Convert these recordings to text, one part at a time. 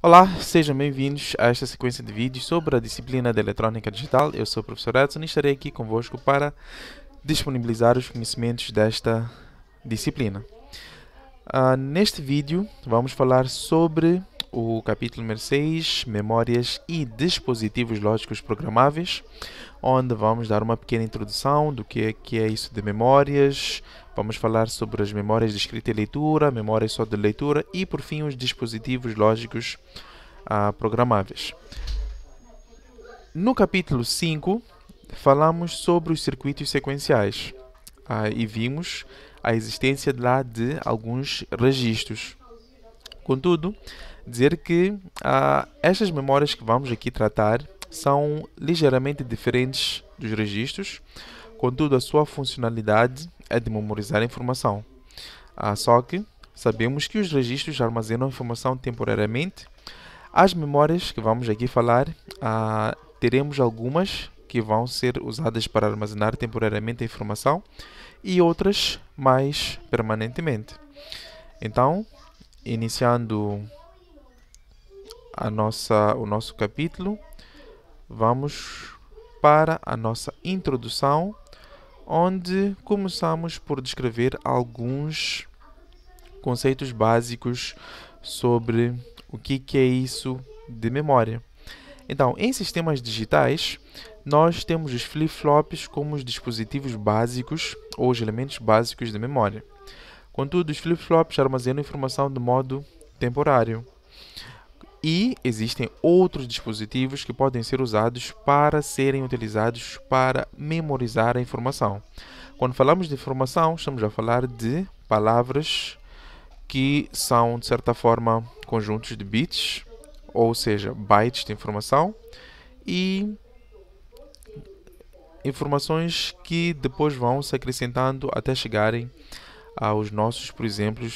Olá, sejam bem-vindos a esta sequência de vídeos sobre a disciplina de Eletrônica Digital. Eu sou o professor Edson e estarei aqui convosco para disponibilizar os conhecimentos desta disciplina. Uh, neste vídeo vamos falar sobre o capítulo número 6, Memórias e Dispositivos Lógicos Programáveis, onde vamos dar uma pequena introdução do que é, que é isso de memórias, Vamos falar sobre as memórias de escrita e leitura, memórias só de leitura e, por fim, os dispositivos lógicos ah, programáveis. No capítulo 5, falamos sobre os circuitos sequenciais ah, e vimos a existência lá de alguns registros. Contudo, dizer que ah, estas memórias que vamos aqui tratar são ligeiramente diferentes dos registros, Contudo, a sua funcionalidade é de memorizar a informação. Ah, só que sabemos que os registros armazenam informação temporariamente. As memórias que vamos aqui falar, ah, teremos algumas que vão ser usadas para armazenar temporariamente a informação e outras mais permanentemente. Então, iniciando a nossa, o nosso capítulo, vamos para a nossa introdução onde começamos por descrever alguns conceitos básicos sobre o que, que é isso de memória. Então, em sistemas digitais, nós temos os flip-flops como os dispositivos básicos ou os elementos básicos de memória. Contudo, os flip-flops armazenam informação de modo temporário. E existem outros dispositivos que podem ser usados para serem utilizados para memorizar a informação. Quando falamos de informação, estamos a falar de palavras que são, de certa forma, conjuntos de bits, ou seja, bytes de informação, e informações que depois vão se acrescentando até chegarem aos nossos, por exemplo,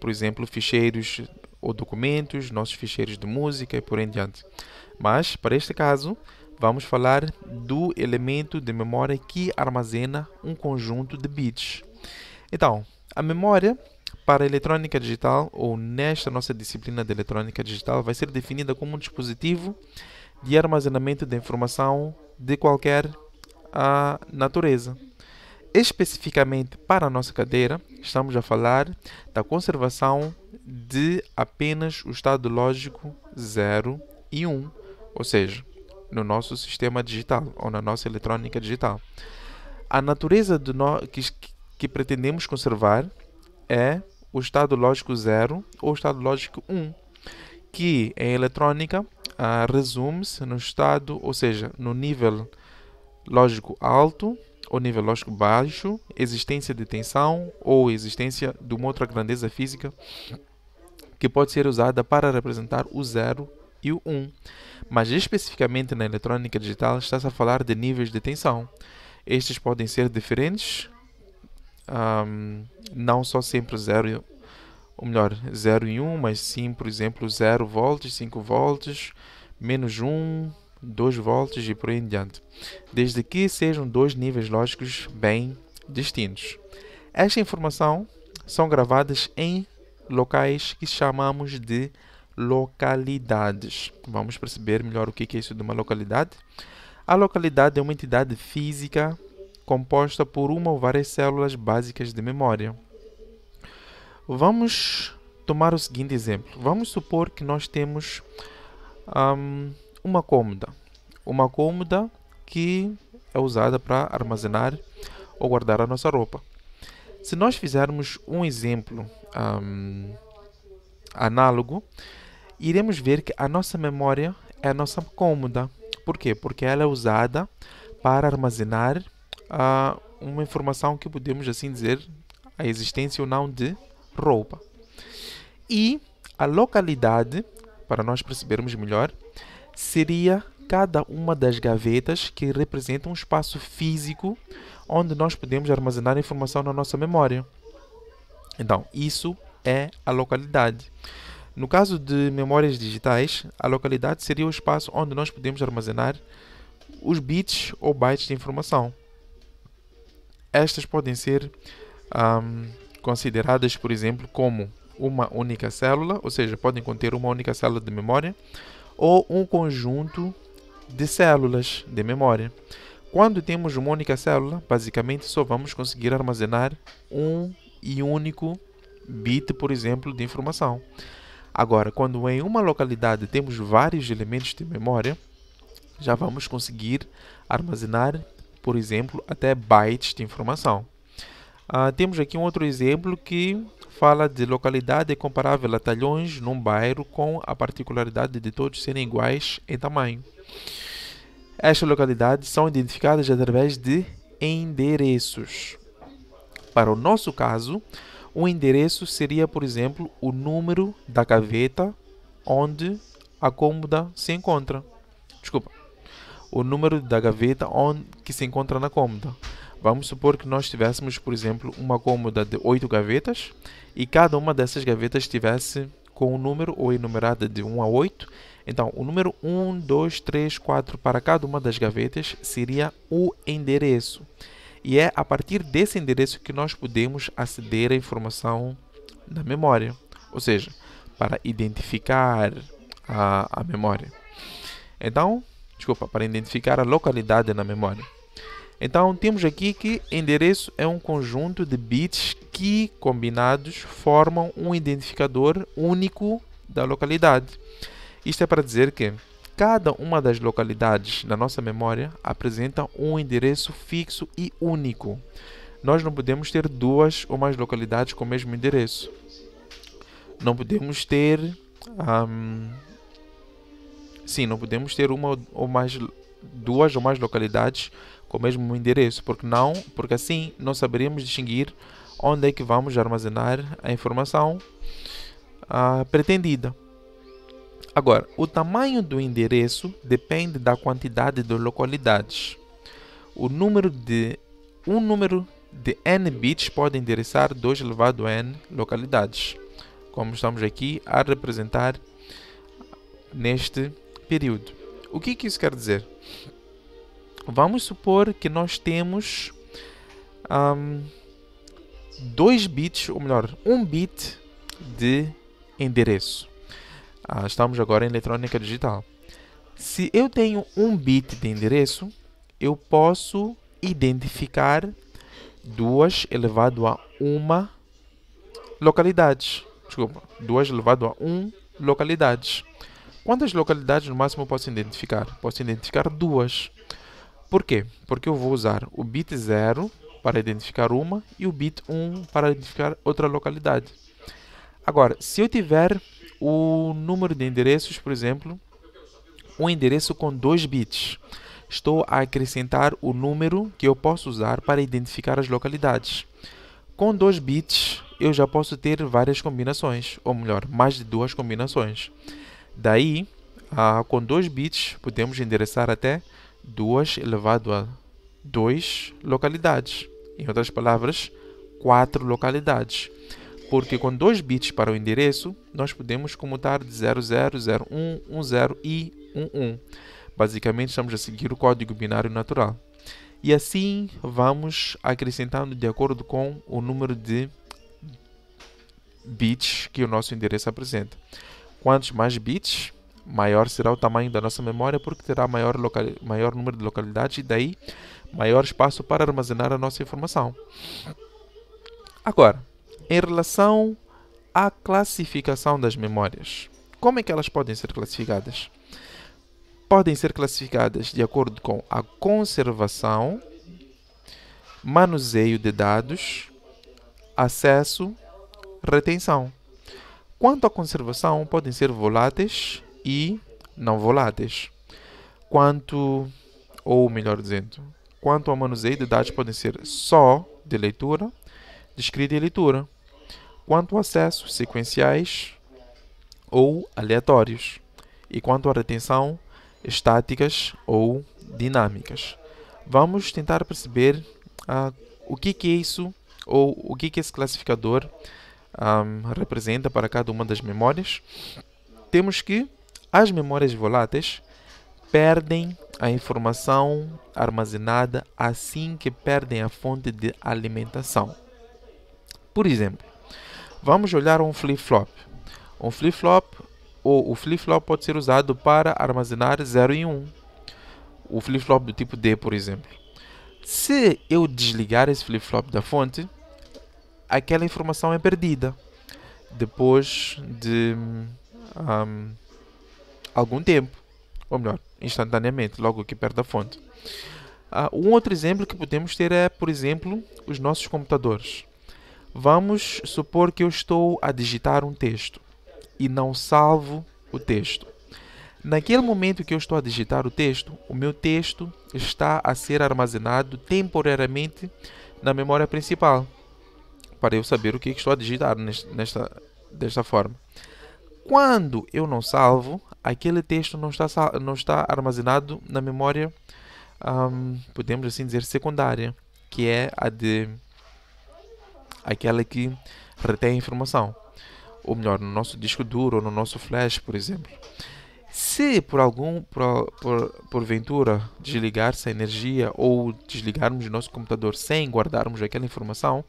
por exemplo ficheiros ou documentos, nossos ficheiros de música e por em diante. Mas, para este caso, vamos falar do elemento de memória que armazena um conjunto de bits. Então, a memória para a eletrônica digital, ou nesta nossa disciplina de eletrônica digital, vai ser definida como um dispositivo de armazenamento de informação de qualquer natureza. Especificamente para a nossa cadeira, estamos a falar da conservação de apenas o estado lógico 0 e 1, um, ou seja, no nosso sistema digital ou na nossa eletrônica digital. A natureza do no... que, que pretendemos conservar é o estado lógico 0 ou o estado lógico 1, um, que em eletrônica ah, resume-se no estado, ou seja, no nível lógico alto ou nível lógico baixo, existência de tensão ou existência de uma outra grandeza física que pode ser usada para representar o 0 e o 1. Um. Mas especificamente na eletrônica digital está-se a falar de níveis de tensão. Estes podem ser diferentes, um, não só sempre 0 ou melhor, 0 e 1, um, mas sim, por exemplo, 0 volts, 5 volts, menos 1, 2 volts e por aí em diante, desde que sejam dois níveis lógicos bem distintos. Esta informação são gravadas em locais que chamamos de localidades. Vamos perceber melhor o que é isso de uma localidade. A localidade é uma entidade física composta por uma ou várias células básicas de memória. Vamos tomar o seguinte exemplo. Vamos supor que nós temos um, uma cômoda. Uma cômoda que é usada para armazenar ou guardar a nossa roupa. Se nós fizermos um exemplo um, análogo, iremos ver que a nossa memória é a nossa cômoda. Por quê? Porque ela é usada para armazenar uh, uma informação que podemos assim dizer a existência ou não de roupa. E a localidade, para nós percebermos melhor, seria cada uma das gavetas que representam um espaço físico onde nós podemos armazenar informação na nossa memória. Então, isso é a localidade. No caso de memórias digitais, a localidade seria o espaço onde nós podemos armazenar os bits ou bytes de informação. Estas podem ser um, consideradas, por exemplo, como uma única célula, ou seja, podem conter uma única célula de memória, ou um conjunto de células de memória. Quando temos uma única célula, basicamente só vamos conseguir armazenar um e único bit, por exemplo, de informação. Agora, quando em uma localidade temos vários elementos de memória, já vamos conseguir armazenar, por exemplo, até bytes de informação. Uh, temos aqui um outro exemplo que fala de localidade comparável a talhões num bairro com a particularidade de todos serem iguais em tamanho. Estas localidades são identificadas através de endereços. Para o nosso caso, um endereço seria, por exemplo, o número da gaveta onde a cômoda se encontra. Desculpa. O número da gaveta onde que se encontra na cômoda. Vamos supor que nós tivéssemos, por exemplo, uma cômoda de oito gavetas e cada uma dessas gavetas tivesse com o um número ou enumerada de 1 a 8 então, o número 1, 2, 3, 4 para cada uma das gavetas seria o endereço. E é a partir desse endereço que nós podemos aceder à informação da memória, ou seja, para identificar a, a memória. Então, desculpa, para identificar a localidade na memória. Então, temos aqui que endereço é um conjunto de bits que, combinados, formam um identificador único da localidade. Isto é para dizer que cada uma das localidades na nossa memória apresenta um endereço fixo e único. Nós não podemos ter duas ou mais localidades com o mesmo endereço. Não podemos ter. Um, sim, não podemos ter uma ou mais duas ou mais localidades com o mesmo endereço, porque não, porque assim não saberíamos distinguir onde é que vamos armazenar a informação uh, pretendida. Agora, o tamanho do endereço depende da quantidade de localidades. O número de um número de n bits pode endereçar 2 elevado a n localidades, como estamos aqui a representar neste período. O que, que isso quer dizer? Vamos supor que nós temos 2 um, bits, ou melhor, 1 um bit de endereço. Ah, estamos agora em eletrônica digital. Se eu tenho um bit de endereço, eu posso identificar duas elevado a uma localidades. Desculpa, duas elevado a um localidades. Quantas localidades no máximo eu posso identificar? Posso identificar duas. Por quê? Porque eu vou usar o bit 0 para identificar uma e o bit 1 um para identificar outra localidade. Agora, se eu tiver o número de endereços, por exemplo, um endereço com 2 bits, estou a acrescentar o número que eu posso usar para identificar as localidades. Com 2 bits, eu já posso ter várias combinações, ou melhor, mais de duas combinações. Daí, ah, com 2 bits, podemos endereçar até 2 elevado a 2 localidades. Em outras palavras, 4 localidades porque com dois bits para o endereço, nós podemos comutar de 00, 01, 10 e 11. Basicamente, estamos a seguir o código binário natural. E assim vamos acrescentando de acordo com o número de bits que o nosso endereço apresenta. Quantos mais bits, maior será o tamanho da nossa memória, porque terá maior, local, maior número de localidades e daí maior espaço para armazenar a nossa informação. Agora, em relação à classificação das memórias. Como é que elas podem ser classificadas? Podem ser classificadas de acordo com a conservação, manuseio de dados, acesso, retenção. Quanto à conservação, podem ser voláteis e não voláteis. Quanto, ou melhor dizendo, quanto ao manuseio de dados, podem ser só de leitura, de escrita e leitura quanto acessos sequenciais ou aleatórios, e quanto a retenção, estáticas ou dinâmicas. Vamos tentar perceber ah, o que, que, é isso ou o que, que esse classificador ah, representa para cada uma das memórias. Temos que as memórias voláteis perdem a informação armazenada assim que perdem a fonte de alimentação. Por exemplo, Vamos olhar um flip-flop. Um flip-flop ou o flip-flop pode ser usado para armazenar 0 e 1. Um. O flip-flop do tipo D, por exemplo. Se eu desligar esse flip-flop da fonte, aquela informação é perdida depois de um, algum tempo, ou melhor, instantaneamente, logo que perto da fonte. Uh, um outro exemplo que podemos ter é, por exemplo, os nossos computadores. Vamos supor que eu estou a digitar um texto e não salvo o texto. Naquele momento que eu estou a digitar o texto, o meu texto está a ser armazenado temporariamente na memória principal, para eu saber o que estou a digitar nesta, desta forma. Quando eu não salvo, aquele texto não está, não está armazenado na memória, um, podemos assim dizer, secundária, que é a de aquela que retém a informação, ou melhor, no nosso disco duro ou no nosso flash, por exemplo. Se por algum por, por, porventura desligar-se a energia ou desligarmos o nosso computador sem guardarmos aquela informação,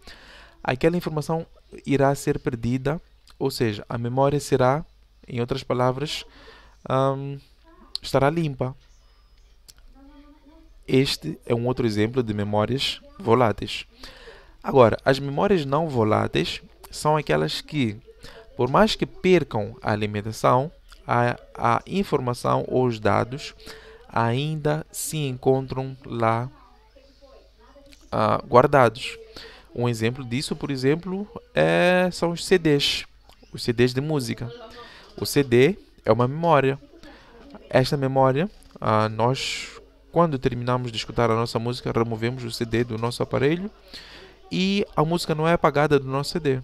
aquela informação irá ser perdida, ou seja, a memória será, em outras palavras, um, estará limpa. Este é um outro exemplo de memórias voláteis. Agora, as memórias não voláteis são aquelas que, por mais que percam a alimentação, a, a informação ou os dados, ainda se encontram lá ah, guardados. Um exemplo disso, por exemplo, é, são os CDs, os CDs de música. O CD é uma memória. Esta memória, ah, nós, quando terminamos de escutar a nossa música, removemos o CD do nosso aparelho e a música não é apagada do nosso CD.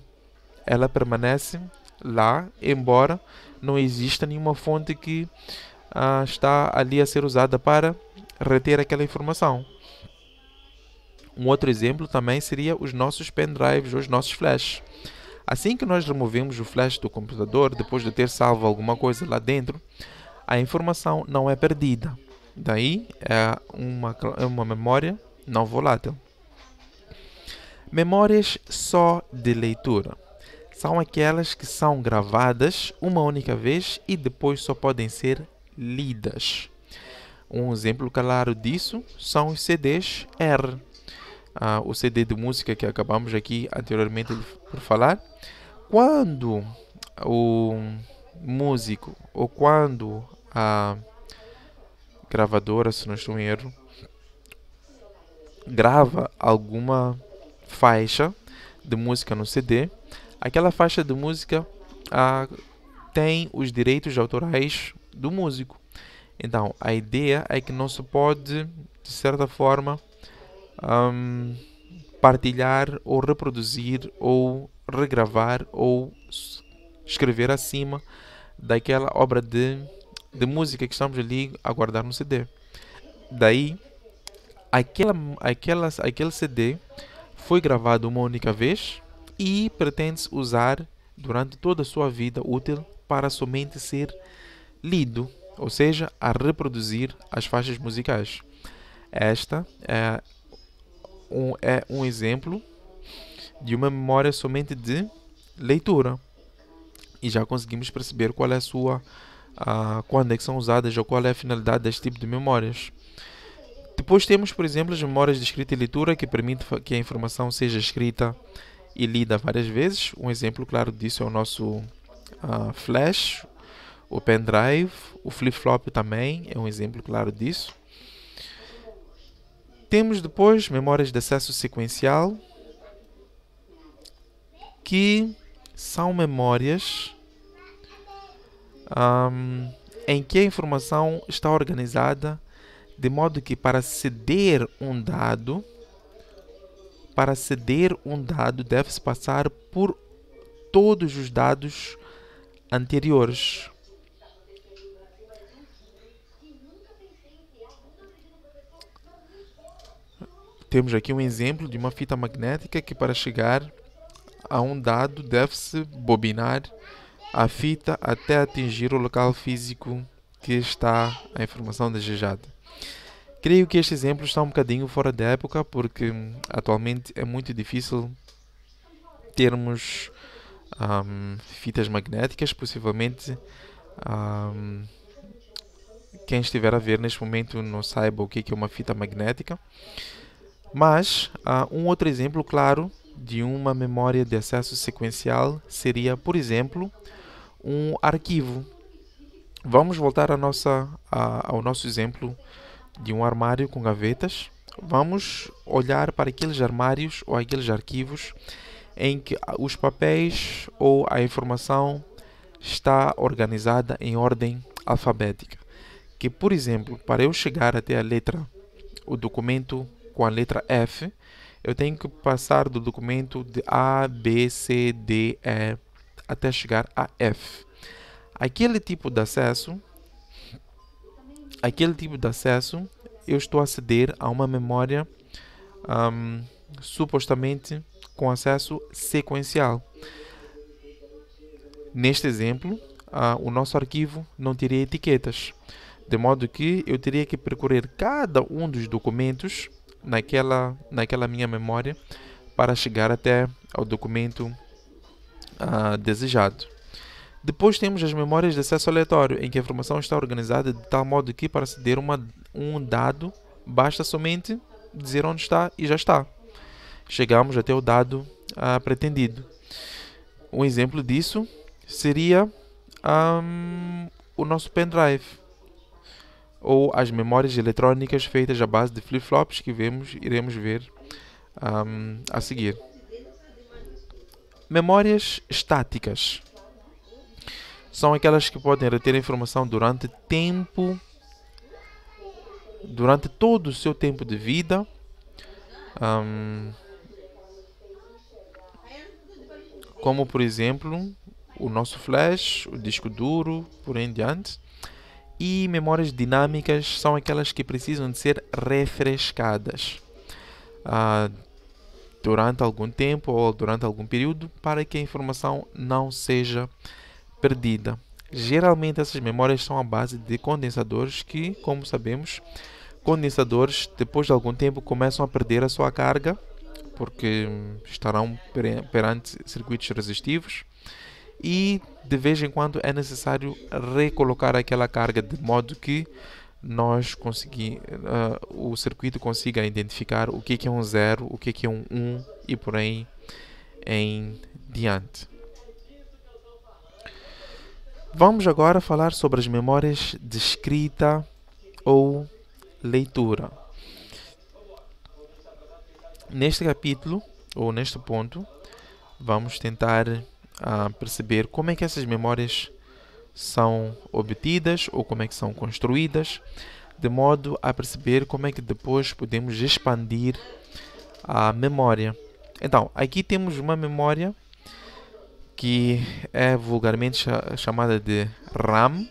Ela permanece lá, embora não exista nenhuma fonte que ah, está ali a ser usada para reter aquela informação. Um outro exemplo também seria os nossos pendrives, os nossos flash. Assim que nós removemos o flash do computador, depois de ter salvo alguma coisa lá dentro, a informação não é perdida. Daí é uma, é uma memória não volátil. Memórias só de leitura são aquelas que são gravadas uma única vez e depois só podem ser lidas. Um exemplo claro disso são os CDs R. Ah, o CD de música que acabamos aqui anteriormente por falar. Quando o músico ou quando a gravadora, se não estou em erro, grava alguma faixa de música no CD, aquela faixa de música ah, tem os direitos autorais do músico. Então, a ideia é que não se pode, de certa forma, um, partilhar ou reproduzir ou regravar ou escrever acima daquela obra de, de música que estamos ali a guardar no CD. Daí, aquela, aquela, aquele CD foi gravado uma única vez e pretende usar durante toda a sua vida útil para somente ser lido, ou seja, a reproduzir as faixas musicais. Esta é um, é um exemplo de uma memória somente de leitura. E já conseguimos perceber qual é a sua, uh, quando é que são usadas ou qual é a finalidade deste tipo de memórias. Depois temos, por exemplo, as memórias de escrita e leitura, que permitem que a informação seja escrita e lida várias vezes. Um exemplo claro disso é o nosso uh, flash, o pendrive, o flip-flop também é um exemplo claro disso. Temos depois memórias de acesso sequencial, que são memórias um, ah, em que a informação está organizada de modo que para ceder um dado, para ceder um dado deve-se passar por todos os dados anteriores. Temos aqui um exemplo de uma fita magnética que para chegar a um dado deve-se bobinar a fita até atingir o local físico que está a informação desejada. Creio que este exemplo está um bocadinho fora da época, porque hum, atualmente é muito difícil termos um, fitas magnéticas. Possivelmente, um, quem estiver a ver neste momento não saiba o que é, é uma fita magnética. Mas, uh, um outro exemplo claro de uma memória de acesso sequencial seria, por exemplo, um arquivo. Vamos voltar nossa, ao nosso exemplo de um armário com gavetas, vamos olhar para aqueles armários ou aqueles arquivos em que os papéis ou a informação está organizada em ordem alfabética. Que, por exemplo, para eu chegar até a letra, o documento com a letra F, eu tenho que passar do documento de A, B, C, D, E até chegar a F. Aquele tipo de acesso aquele tipo de acesso, eu estou a aceder a uma memória um, supostamente com acesso sequencial. Neste exemplo, uh, o nosso arquivo não teria etiquetas, de modo que eu teria que percorrer cada um dos documentos naquela, naquela minha memória para chegar até ao documento uh, desejado. Depois temos as memórias de acesso aleatório, em que a informação está organizada de tal modo que para ceder uma, um dado basta somente dizer onde está e já está. Chegamos até o dado ah, pretendido. Um exemplo disso seria um, o nosso pendrive ou as memórias eletrônicas feitas à base de flip-flops que vemos, iremos ver um, a seguir. Memórias estáticas são aquelas que podem reter informação durante tempo, durante todo o seu tempo de vida. Um, como por exemplo o nosso flash, o disco duro, por aí em diante. E memórias dinâmicas são aquelas que precisam de ser refrescadas uh, durante algum tempo ou durante algum período para que a informação não seja perdida. Geralmente essas memórias são a base de condensadores que, como sabemos, condensadores depois de algum tempo começam a perder a sua carga porque estarão perante circuitos resistivos e de vez em quando é necessário recolocar aquela carga de modo que nós consegui, uh, o circuito consiga identificar o que, é, é um zero, o que, é que é um 1 um, e por aí em diante. Vamos agora falar sobre as memórias de escrita ou leitura. Neste capítulo, ou neste ponto, vamos tentar uh, perceber como é que essas memórias são obtidas ou como é que são construídas, de modo a perceber como é que depois podemos expandir a memória. Então, aqui temos uma memória que é vulgarmente chamada de RAM,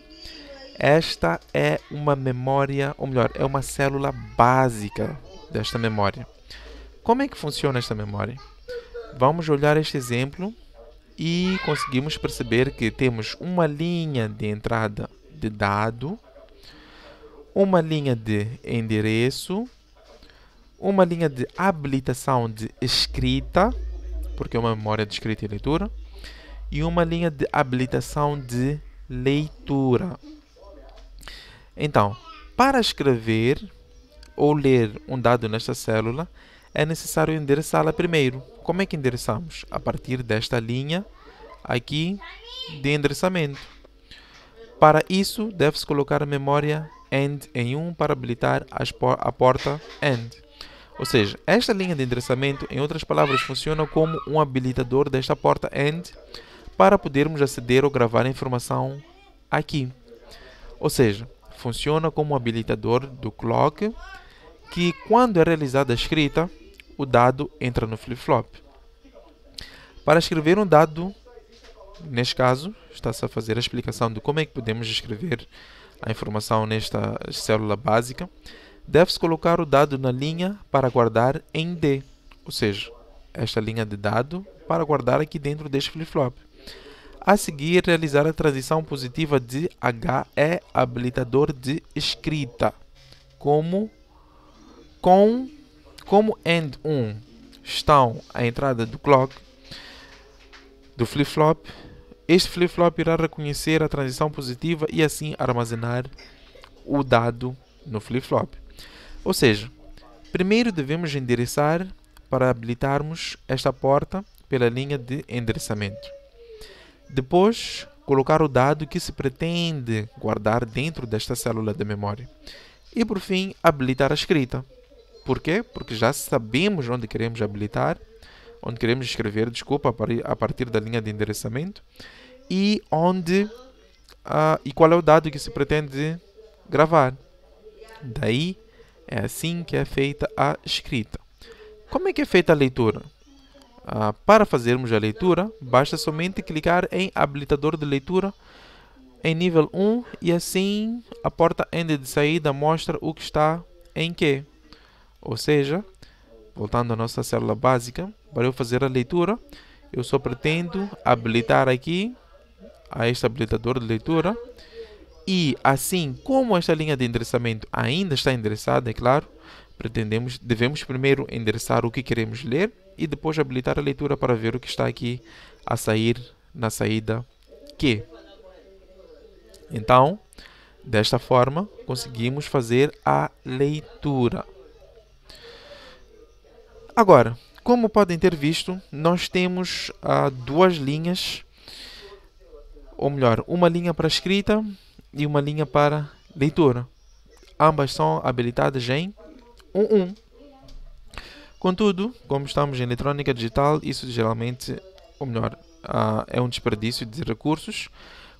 esta é uma memória, ou melhor, é uma célula básica desta memória. Como é que funciona esta memória? Vamos olhar este exemplo e conseguimos perceber que temos uma linha de entrada de dado, uma linha de endereço, uma linha de habilitação de escrita porque é uma memória de escrita e leitura, e uma linha de habilitação de leitura. Então, para escrever ou ler um dado nesta célula, é necessário endereçá-la primeiro. Como é que endereçamos? A partir desta linha aqui de endereçamento. Para isso, deve-se colocar a memória AND em 1 para habilitar a porta AND. Ou seja, esta linha de endereçamento, em outras palavras, funciona como um habilitador desta porta AND para podermos aceder ou gravar a informação aqui. Ou seja, funciona como um habilitador do clock que quando é realizada a escrita, o dado entra no flip-flop. Para escrever um dado, neste caso, está-se a fazer a explicação de como é que podemos escrever a informação nesta célula básica deves colocar o dado na linha para guardar em D, ou seja, esta linha de dado para guardar aqui dentro deste flip-flop. A seguir, realizar a transição positiva de H é habilitador de escrita, como com como AND 1 estão a entrada do clock do flip-flop, este flip-flop irá reconhecer a transição positiva e assim armazenar o dado no flip-flop. Ou seja, primeiro devemos endereçar para habilitarmos esta porta pela linha de endereçamento. Depois, colocar o dado que se pretende guardar dentro desta célula de memória. E por fim, habilitar a escrita. Por quê? Porque já sabemos onde queremos habilitar, onde queremos escrever, desculpa, a partir da linha de endereçamento e onde uh, e qual é o dado que se pretende gravar. Daí é assim que é feita a escrita. Como é que é feita a leitura? Ah, para fazermos a leitura, basta somente clicar em habilitador de leitura em nível 1 e assim a porta end de saída mostra o que está em que. Ou seja, voltando à nossa célula básica, para eu fazer a leitura, eu só pretendo habilitar aqui a este habilitador de leitura e assim como esta linha de endereçamento ainda está endereçada, é claro, pretendemos, devemos primeiro endereçar o que queremos ler e depois habilitar a leitura para ver o que está aqui a sair na saída Q. Então, desta forma, conseguimos fazer a leitura. Agora, como podem ter visto, nós temos ah, duas linhas, ou melhor, uma linha para escrita e uma linha para leitura. Ambas são habilitadas em 1-1. Contudo, como estamos em eletrônica digital, isso geralmente, ou melhor, uh, é um desperdício de recursos,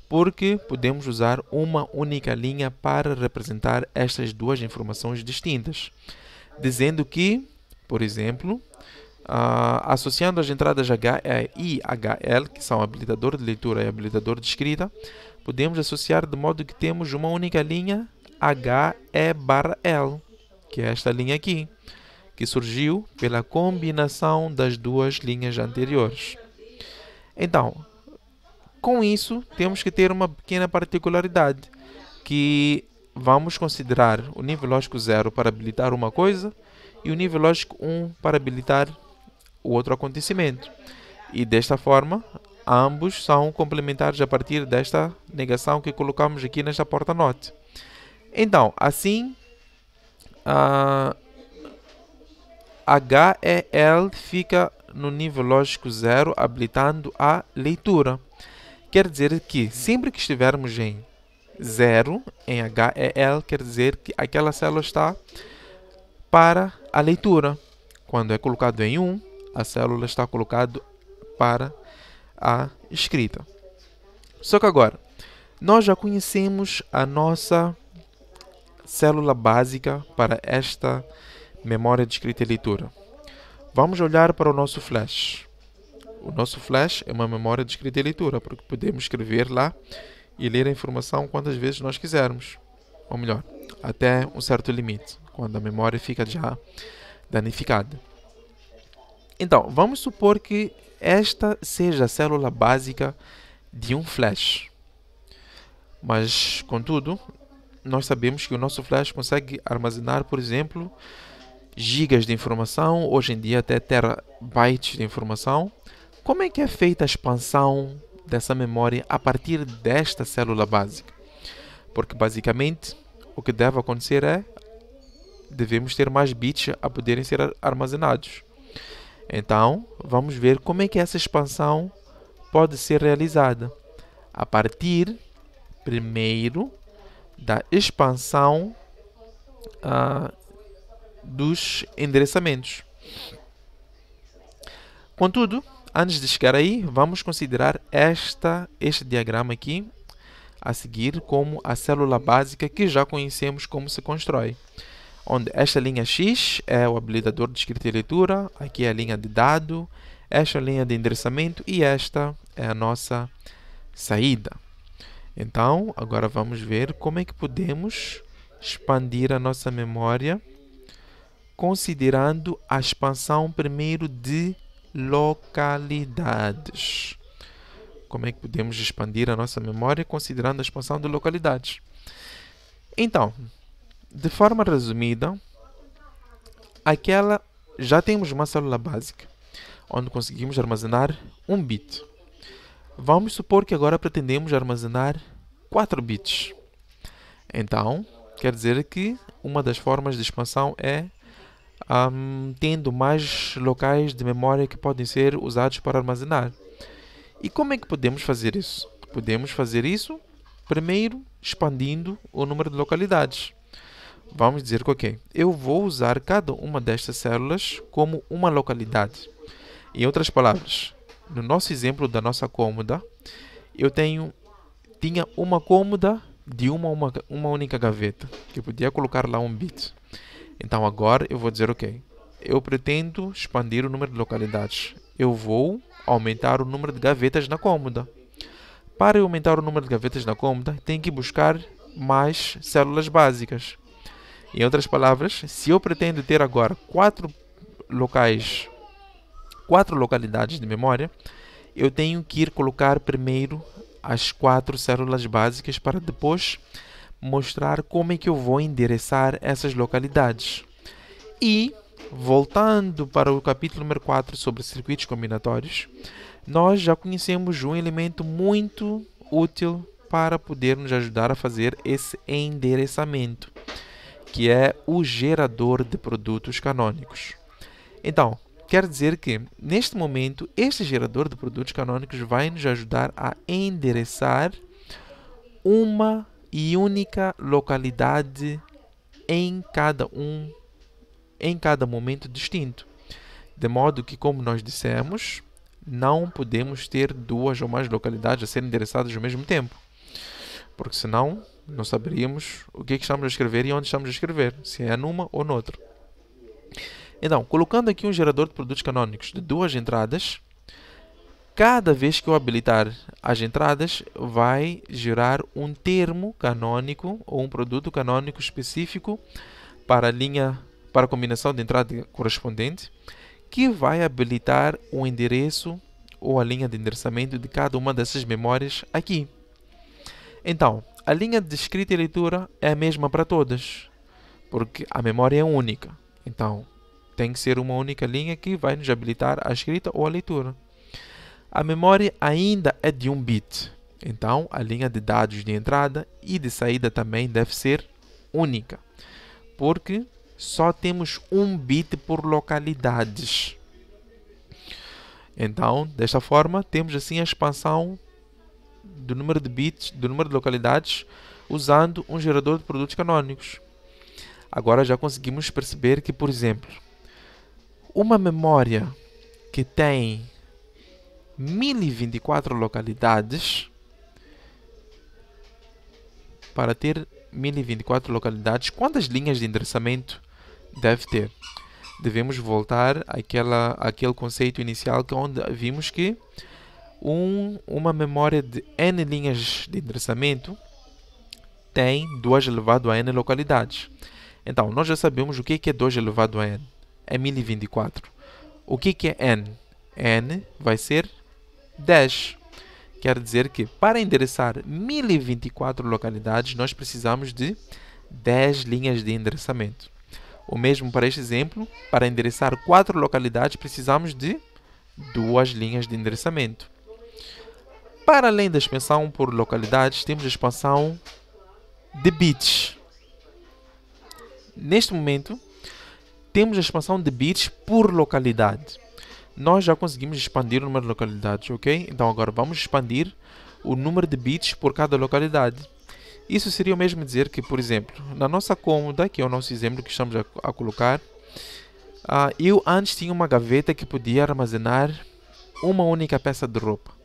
porque podemos usar uma única linha para representar estas duas informações distintas, dizendo que, por exemplo, uh, associando as entradas H e HL, que são habilitador de leitura e habilitador de escrita, podemos associar de modo que temos uma única linha HE barra L, que é esta linha aqui, que surgiu pela combinação das duas linhas anteriores. Então, com isso, temos que ter uma pequena particularidade, que vamos considerar o nível lógico 0 para habilitar uma coisa e o nível lógico 1 um para habilitar o outro acontecimento. E desta forma, Ambos são complementares a partir desta negação que colocamos aqui nesta porta note. Então, assim, uh, HEL fica no nível lógico zero, habilitando a leitura. Quer dizer que sempre que estivermos em zero, em HEL, quer dizer que aquela célula está para a leitura. Quando é colocado em 1, um, a célula está colocada para a escrita. Só que agora, nós já conhecemos a nossa célula básica para esta memória de escrita e leitura. Vamos olhar para o nosso flash. O nosso flash é uma memória de escrita e leitura, porque podemos escrever lá e ler a informação quantas vezes nós quisermos. Ou melhor, até um certo limite, quando a memória fica já danificada. Então, vamos supor que esta seja a célula básica de um flash. Mas, contudo, nós sabemos que o nosso flash consegue armazenar, por exemplo, gigas de informação, hoje em dia até terabytes de informação. Como é que é feita a expansão dessa memória a partir desta célula básica? Porque basicamente o que deve acontecer é devemos ter mais bits a poderem ser armazenados. Então, vamos ver como é que essa expansão pode ser realizada. A partir, primeiro, da expansão ah, dos endereçamentos. Contudo, antes de chegar aí, vamos considerar esta, este diagrama aqui a seguir como a célula básica que já conhecemos como se constrói onde esta linha X é o habilitador de escrita e leitura, aqui é a linha de dado, esta é a linha de endereçamento e esta é a nossa saída. Então, agora vamos ver como é que podemos expandir a nossa memória considerando a expansão primeiro de localidades. Como é que podemos expandir a nossa memória considerando a expansão de localidades? Então, de forma resumida, aquela já temos uma célula básica, onde conseguimos armazenar um bit. Vamos supor que agora pretendemos armazenar 4 bits. Então, quer dizer que uma das formas de expansão é um, tendo mais locais de memória que podem ser usados para armazenar. E como é que podemos fazer isso? Podemos fazer isso primeiro expandindo o número de localidades. Vamos dizer que, ok, eu vou usar cada uma destas células como uma localidade. Em outras palavras, no nosso exemplo da nossa cômoda, eu tenho tinha uma cômoda de uma, uma, uma única gaveta, que eu podia colocar lá um bit. Então agora eu vou dizer, ok, eu pretendo expandir o número de localidades. Eu vou aumentar o número de gavetas na cômoda. Para aumentar o número de gavetas na cômoda, tem que buscar mais células básicas. Em outras palavras, se eu pretendo ter agora quatro locais, quatro localidades de memória, eu tenho que ir colocar primeiro as quatro células básicas para depois mostrar como é que eu vou endereçar essas localidades. E, voltando para o capítulo número 4 sobre circuitos combinatórios, nós já conhecemos um elemento muito útil para poder nos ajudar a fazer esse endereçamento que é o gerador de produtos canônicos. Então, quer dizer que, neste momento, este gerador de produtos canônicos vai nos ajudar a endereçar uma e única localidade em cada um em cada momento distinto. De modo que, como nós dissemos, não podemos ter duas ou mais localidades a serem endereçadas ao mesmo tempo, porque senão não saberíamos o que, é que estamos a escrever e onde estamos a escrever, se é numa ou noutra. Então, colocando aqui um gerador de produtos canônicos de duas entradas, cada vez que eu habilitar as entradas, vai gerar um termo canônico ou um produto canônico específico para a linha para a combinação de entrada correspondente, que vai habilitar o endereço ou a linha de endereçamento de cada uma dessas memórias aqui. Então, a linha de escrita e leitura é a mesma para todas, porque a memória é única. Então, tem que ser uma única linha que vai nos habilitar a escrita ou a leitura. A memória ainda é de um bit, então a linha de dados de entrada e de saída também deve ser única, porque só temos um bit por localidades. Então, desta forma, temos assim a expansão do número de bits, do número de localidades, usando um gerador de produtos canônicos. Agora já conseguimos perceber que, por exemplo, uma memória que tem 1024 localidades, para ter 1024 localidades, quantas linhas de endereçamento deve ter? Devemos voltar àquela, àquele conceito inicial que é onde vimos que um, uma memória de n linhas de endereçamento tem 2 elevado a n localidades. Então, nós já sabemos o que é 2 elevado a n. É 1024. O que é n? n vai ser 10. Quer dizer que para endereçar 1024 localidades, nós precisamos de 10 linhas de endereçamento. O mesmo para este exemplo, para endereçar 4 localidades, precisamos de duas linhas de endereçamento. Para além da expansão por localidades, temos a expansão de bits. Neste momento, temos a expansão de bits por localidade. Nós já conseguimos expandir o número de localidades, ok? Então agora vamos expandir o número de bits por cada localidade. Isso seria o mesmo dizer que, por exemplo, na nossa cômoda, que é o nosso exemplo que estamos a, a colocar, uh, eu antes tinha uma gaveta que podia armazenar uma única peça de roupa.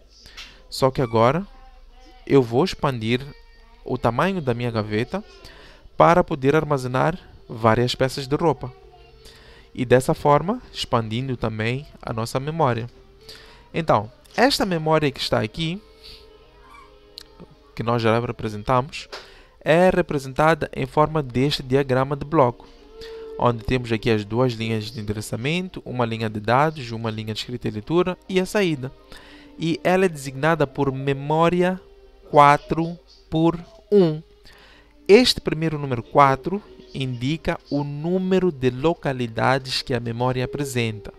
Só que agora eu vou expandir o tamanho da minha gaveta para poder armazenar várias peças de roupa. E dessa forma, expandindo também a nossa memória. Então, esta memória que está aqui, que nós já representamos, é representada em forma deste diagrama de bloco, onde temos aqui as duas linhas de endereçamento, uma linha de dados, uma linha de escrita e leitura e a saída e ela é designada por memória 4 por 1. Este primeiro número 4 indica o número de localidades que a memória apresenta.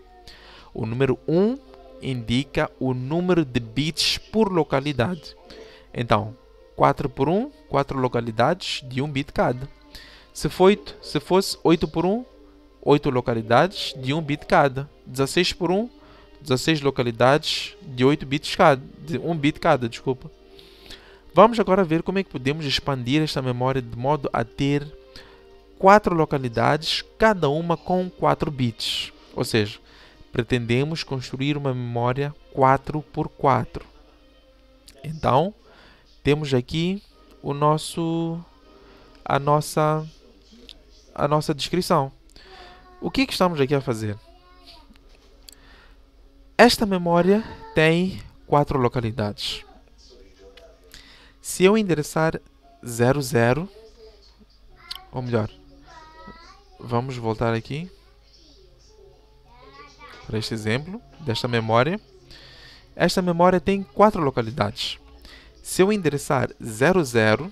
O número 1 indica o número de bits por localidade. Então, 4 por 1, 4 localidades de 1 bit cada. Se, foi, se fosse 8 por 1, 8 localidades de 1 bit cada. 16 por 1, 16 localidades de 8 bits cada, de 1 bit cada, desculpa. Vamos agora ver como é que podemos expandir esta memória de modo a ter 4 localidades, cada uma com 4 bits. Ou seja, pretendemos construir uma memória 4x4. Então, temos aqui o nosso a nossa a nossa descrição. O que, é que estamos aqui a fazer? Esta memória tem quatro localidades. Se eu endereçar 00, ou melhor, vamos voltar aqui para este exemplo desta memória. Esta memória tem quatro localidades. Se eu endereçar 00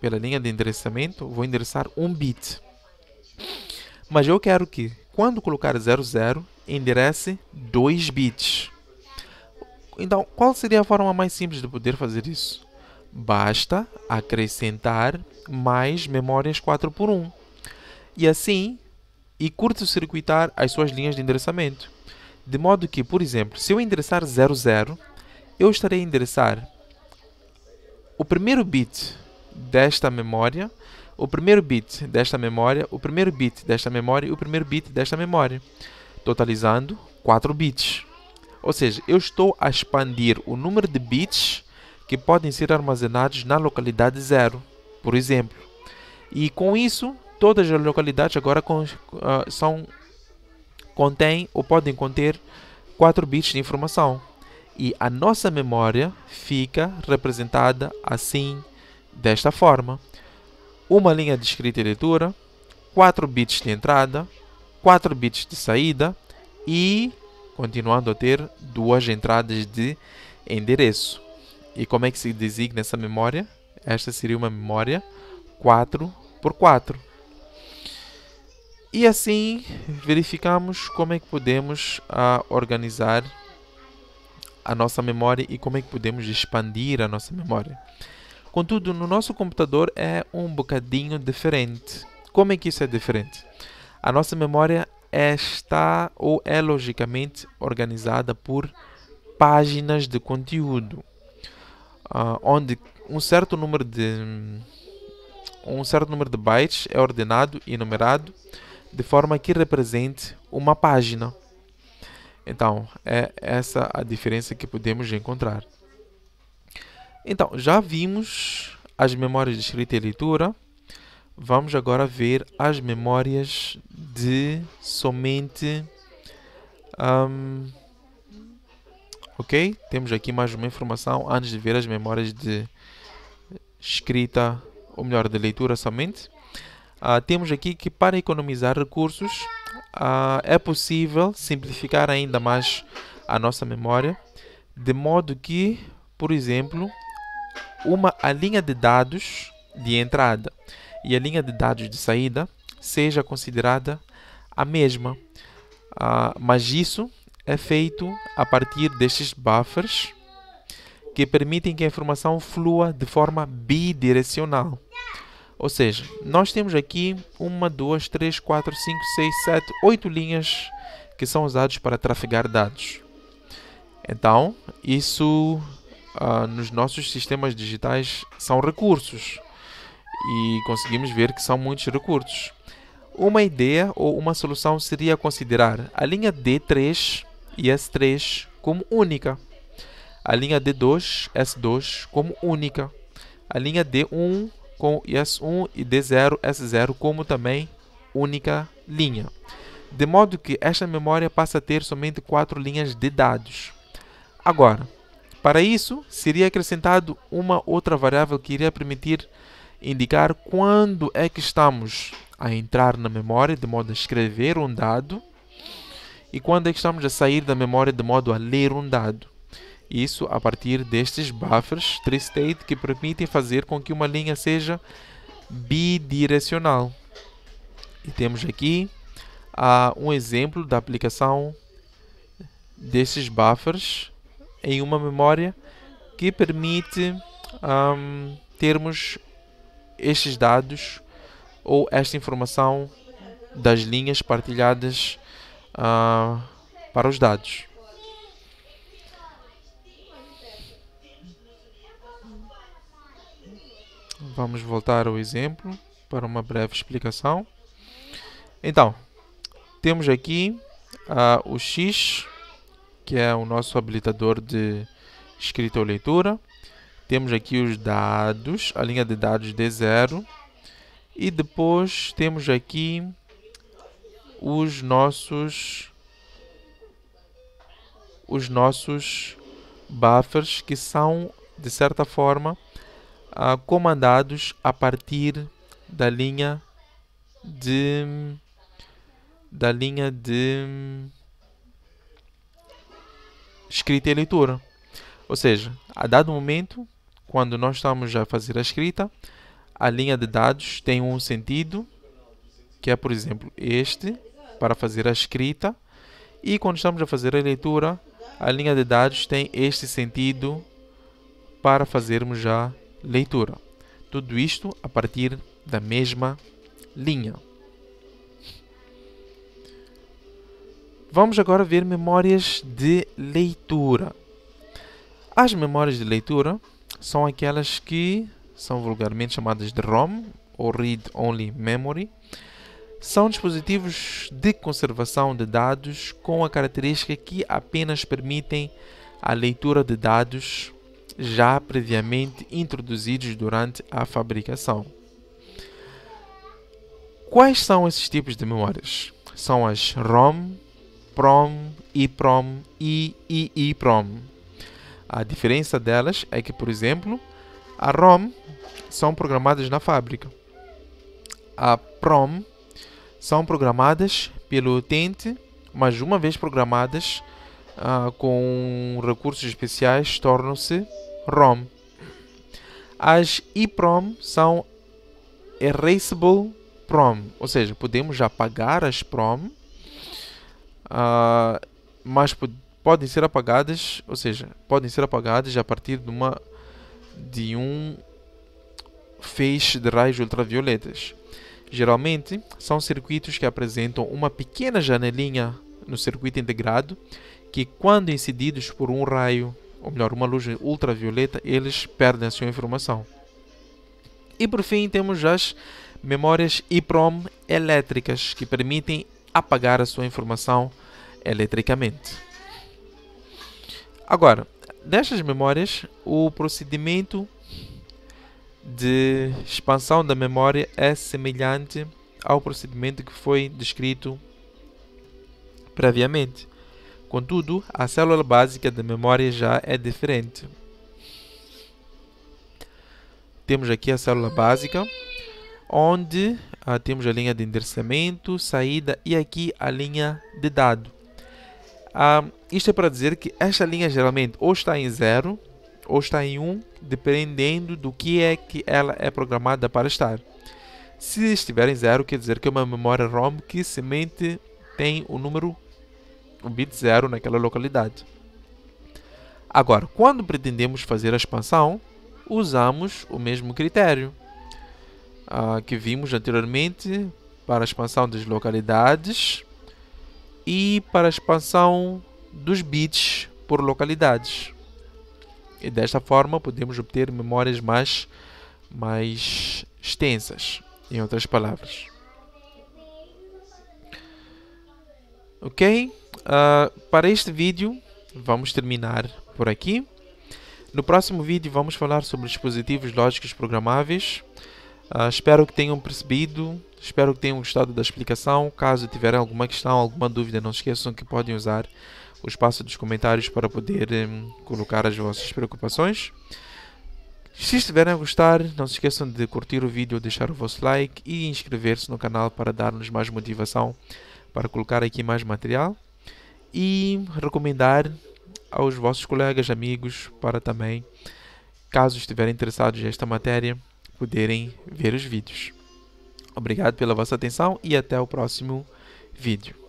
pela linha de endereçamento, vou endereçar um bit. Mas eu quero que quando colocar 00, enderece 2 bits. Então, qual seria a forma mais simples de poder fazer isso? Basta acrescentar mais memórias 4x1 e assim e curto-circuitar as suas linhas de endereçamento. De modo que, por exemplo, se eu endereçar 00, eu estarei a endereçar o primeiro bit desta memória o primeiro bit desta memória, o primeiro bit desta memória e o primeiro bit desta memória, totalizando 4 bits. Ou seja, eu estou a expandir o número de bits que podem ser armazenados na localidade zero, por exemplo. E com isso, todas as localidades agora ah, são contêm ou podem conter 4 bits de informação. E a nossa memória fica representada assim, desta forma uma linha de escrita e leitura, 4 bits de entrada, 4 bits de saída e continuando a ter duas entradas de endereço. E como é que se designa essa memória? Esta seria uma memória 4 por 4. E assim verificamos como é que podemos uh, organizar a nossa memória e como é que podemos expandir a nossa memória. Contudo, no nosso computador é um bocadinho diferente. Como é que isso é diferente? A nossa memória é, está ou é logicamente organizada por páginas de conteúdo, uh, onde um certo número de um certo número de bytes é ordenado e numerado de forma que represente uma página. Então, é essa a diferença que podemos encontrar. Então, já vimos as memórias de escrita e leitura. Vamos agora ver as memórias de somente. Um, ok? Temos aqui mais uma informação antes de ver as memórias de escrita, ou melhor, de leitura somente. Uh, temos aqui que para economizar recursos uh, é possível simplificar ainda mais a nossa memória, de modo que, por exemplo, uma a linha de dados de entrada e a linha de dados de saída seja considerada a mesma. Ah, mas isso é feito a partir destes buffers que permitem que a informação flua de forma bidirecional. Ou seja, nós temos aqui uma, duas, três, quatro, cinco, seis, sete, oito linhas que são usadas para trafegar dados. Então, isso uh, nos nossos sistemas digitais são recursos e conseguimos ver que são muitos recursos. Uma ideia ou uma solução seria considerar a linha D3 e S3 como única, a linha D2, S2 como única, a linha D1 com S1 e D0, S0 como também única linha. De modo que esta memória passa a ter somente quatro linhas de dados. Agora, para isso, seria acrescentado uma outra variável que iria permitir indicar quando é que estamos a entrar na memória, de modo a escrever um dado, e quando é que estamos a sair da memória, de modo a ler um dado. Isso a partir destes buffers tristate que permitem fazer com que uma linha seja bidirecional. E temos aqui uh, um exemplo da aplicação desses buffers em uma memória que permite um, termos estes dados ou esta informação das linhas partilhadas uh, para os dados. Vamos voltar ao exemplo para uma breve explicação. Então, temos aqui uh, o x que é o nosso habilitador de escrita ou leitura. Temos aqui os dados, a linha de dados D0. E depois temos aqui os nossos os nossos buffers que são de certa forma ah, comandados a partir da linha de da linha de escrita e leitura. Ou seja, a dado momento, quando nós estamos a fazer a escrita, a linha de dados tem um sentido, que é, por exemplo, este, para fazer a escrita, e quando estamos a fazer a leitura, a linha de dados tem este sentido para fazermos a leitura. Tudo isto a partir da mesma linha. Vamos agora ver memórias de leitura. As memórias de leitura são aquelas que são vulgarmente chamadas de ROM ou Read Only Memory. São dispositivos de conservação de dados com a característica que apenas permitem a leitura de dados já previamente introduzidos durante a fabricação. Quais são esses tipos de memórias? São as ROM prom, iprom e iiprom. A diferença delas é que, por exemplo, a ROM são programadas na fábrica. A PROM são programadas pelo utente, mas uma vez programadas ah, com recursos especiais, tornam-se ROM. As EEPROM são Erasable PROM, ou seja, podemos apagar as PROM uh, mas podem ser apagadas, ou seja, podem ser apagadas a partir de uma de um feixe de raios ultravioletas. Geralmente são circuitos que apresentam uma pequena janelinha no circuito integrado que, quando incididos por um raio, ou melhor, uma luz ultravioleta, eles perdem a sua informação. E por fim temos as memórias IPROM elétricas que permitem apagar a sua informação eletricamente. Agora, destas memórias, o procedimento de expansão da memória é semelhante ao procedimento que foi descrito previamente. Contudo, a célula básica da memória já é diferente. Temos aqui a célula básica onde ah, temos a linha de endereçamento, saída e aqui a linha de dado. Ah, isto é para dizer que esta linha geralmente ou está em 0 ou está em 1, um, dependendo do que é que ela é programada para estar. Se estiver em 0, quer dizer que é uma memória ROM que semente tem o número o bit 0 naquela localidade. Agora, quando pretendemos fazer a expansão, usamos o mesmo critério uh, que vimos anteriormente para a expansão das localidades e para a expansão dos bits por localidades. E desta forma podemos obter memórias mais, mais extensas, em outras palavras. Ok? Uh, para este vídeo vamos terminar por aqui. No próximo vídeo vamos falar sobre dispositivos lógicos programáveis ah, espero que tenham percebido, espero que tenham gostado da explicação. Caso tiverem alguma questão, alguma dúvida, não se esqueçam que podem usar o espaço dos comentários para poder um, colocar as vossas preocupações. Se estiverem a gostar, não se esqueçam de curtir o vídeo, deixar o vosso like e inscrever-se no canal para dar-nos mais motivação para colocar aqui mais material e recomendar aos vossos colegas, amigos, para também, caso estiverem interessados nesta matéria, poderem ver os vídeos. Obrigado pela vossa atenção e até o próximo vídeo.